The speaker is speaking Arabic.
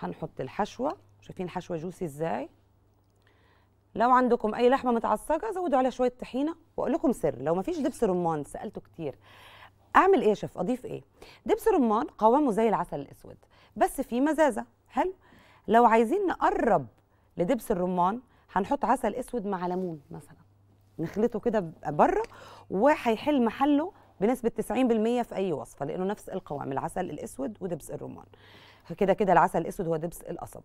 هنحط الحشوه شايفين حشوة جوسي ازاي لو عندكم اي لحمه متعصجه زودوا عليها شويه طحينه واقول لكم سر لو مفيش دبس رمان سالته كتير اعمل ايه يا شيف اضيف ايه دبس رمان قوامه زي العسل الاسود بس فيه مزازه حلو لو عايزين نقرب لدبس الرمان هنحط عسل اسود مع ليمون مثلا نخلطه كده بره وهيحل محله بنسبه 90% في اي وصفه لانه نفس القوام العسل الاسود ودبس الرمان فكده كده العسل الاسود هو دبس القصب